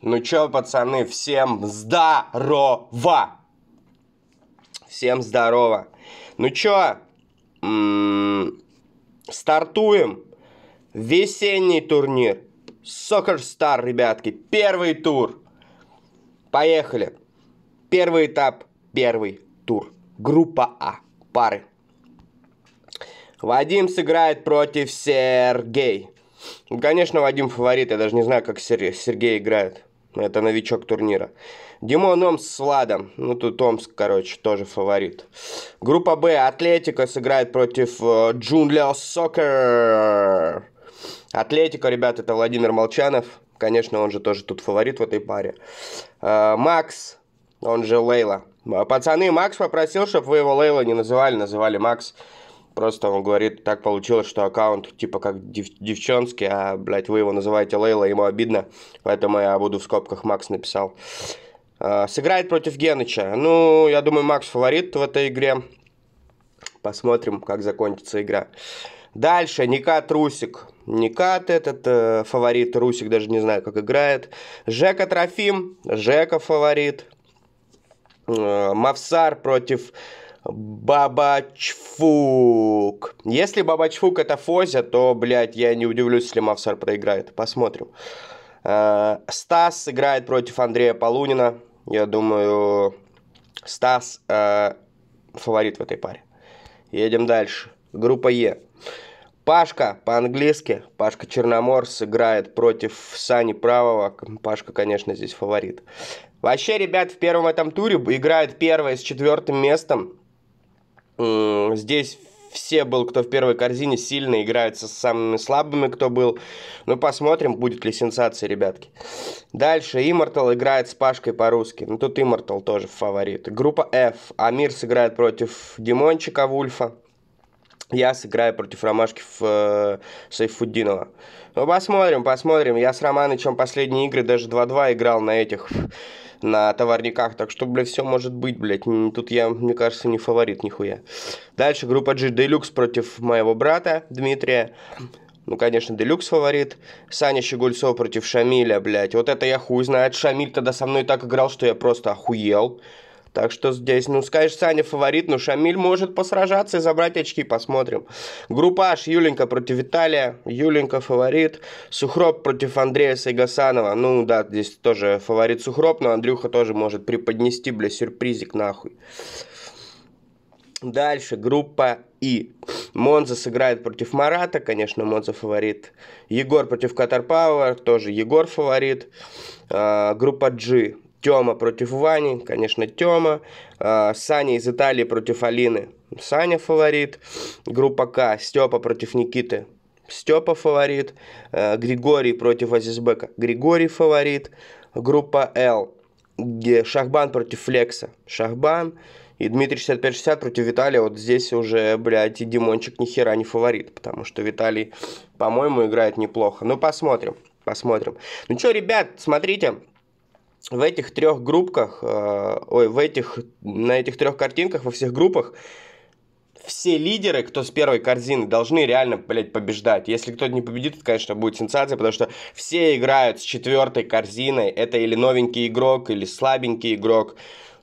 Ну чё, пацаны, всем здорово! Всем здорово! Ну чё, стартуем весенний турнир. Soccer Star, ребятки, первый тур. Поехали. Первый этап, первый тур. Группа А, пары. Вадим сыграет против Сергей. конечно, Вадим фаворит, я даже не знаю, как Сергей играет. Это новичок турнира. Димон Омс с Владом. Ну, тут Омск, короче, тоже фаворит. Группа Б. Атлетика сыграет против э, Джунлио Сокер. Атлетика, ребят, это Владимир Молчанов. Конечно, он же тоже тут фаворит в этой паре. Э, Макс, он же Лейла. Э, пацаны, Макс попросил, чтобы вы его Лейла не называли, называли Макс. Просто он говорит, так получилось, что аккаунт типа как дев девчонский, а, блядь, вы его называете Лейла, ему обидно. Поэтому я буду в скобках Макс написал. А, сыграет против Геныча. Ну, я думаю, Макс фаворит в этой игре. Посмотрим, как закончится игра. Дальше Никат Русик. Никат этот э, фаворит. Русик даже не знаю, как играет. Жека Трофим. Жека фаворит. Э, Мавсар против Бабачфук. Если Бабачфук это Фозя, то, блядь, я не удивлюсь, если Мавсар проиграет. Посмотрим. Э, Стас играет против Андрея Полунина. Я думаю, Стас э, фаворит в этой паре. Едем дальше. Группа Е. Пашка по-английски, Пашка Черномор сыграет против Сани Правого. Пашка, конечно, здесь фаворит. Вообще, ребят, в первом этом туре играют первое с четвертым местом здесь все был, кто в первой корзине, сильно играются с самыми слабыми, кто был. Ну, посмотрим, будет ли сенсация, ребятки. Дальше Immortal играет с Пашкой по-русски. Ну, тут Immortal тоже фаворит. Группа F. Амир сыграет против Димончика Вульфа. Я сыграю против Ромашки в, э, Сайфуддинова. Ну, посмотрим, посмотрим. Я с Романычем последние игры даже 2-2 играл на этих на товарниках. Так что, блядь, все может быть, блядь. Тут я, мне кажется, не фаворит нихуя. Дальше группа G Deluxe против моего брата Дмитрия. Ну, конечно, Делюкс фаворит. Саня Щегульцов против Шамиля, блядь. Вот это я хуй знает. Шамиль тогда со мной так играл, что я просто охуел. Так что здесь, ну, скажешь, Саня фаворит, но ну, Шамиль может посражаться и забрать очки, посмотрим. Группа H, Юленька против Виталия, Юленька фаворит, Сухроп против Андрея Сайгасанова. Ну, да, здесь тоже фаворит Сухроп, но Андрюха тоже может преподнести, бля, сюрпризик нахуй. Дальше группа И. Монза сыграет против Марата, конечно, Монза фаворит. Егор против Катарпауэр, тоже Егор фаворит. А, группа G. Тема против Вани, конечно, Тема. А, Саня из Италии против Алины. Саня фаворит. Группа К. Степа против Никиты. Степа фаворит. А, Григорий против Азизбека. Григорий фаворит. Группа Л. Шахбан против Флекса. Шахбан. И Дмитрий 65-60 против Виталия. Вот здесь уже, блядь, и Димончик нихера не фаворит. Потому что Виталий, по-моему, играет неплохо. Ну, посмотрим. Посмотрим. Ну что, ребят, смотрите в этих трех группках, э, ой, в этих, на этих трех картинках, во всех группах, все лидеры, кто с первой корзины, должны реально, блядь, побеждать. Если кто-то не победит, это, конечно, будет сенсация, потому что все играют с четвертой корзиной. Это или новенький игрок, или слабенький игрок.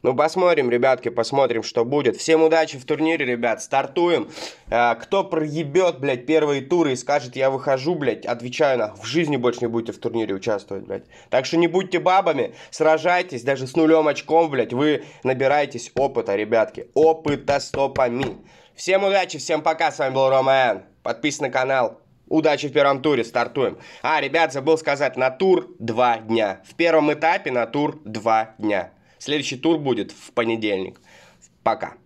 Ну, посмотрим, ребятки, посмотрим, что будет. Всем удачи в турнире, ребят, стартуем. Э, кто проебет, блядь, первые туры и скажет, я выхожу, блядь, отвечаю на, в жизни больше не будете в турнире участвовать, блядь. Так что не будьте бабами, сражайтесь, даже с нулем очком, блядь, вы набираетесь опыта, ребятки. Опыта стопами. Всем удачи, всем пока, с вами был Рома Эн. Подписывайтесь на канал. Удачи в первом туре, стартуем. А, ребят, забыл сказать, на тур два дня. В первом этапе на тур два дня. Следующий тур будет в понедельник. Пока.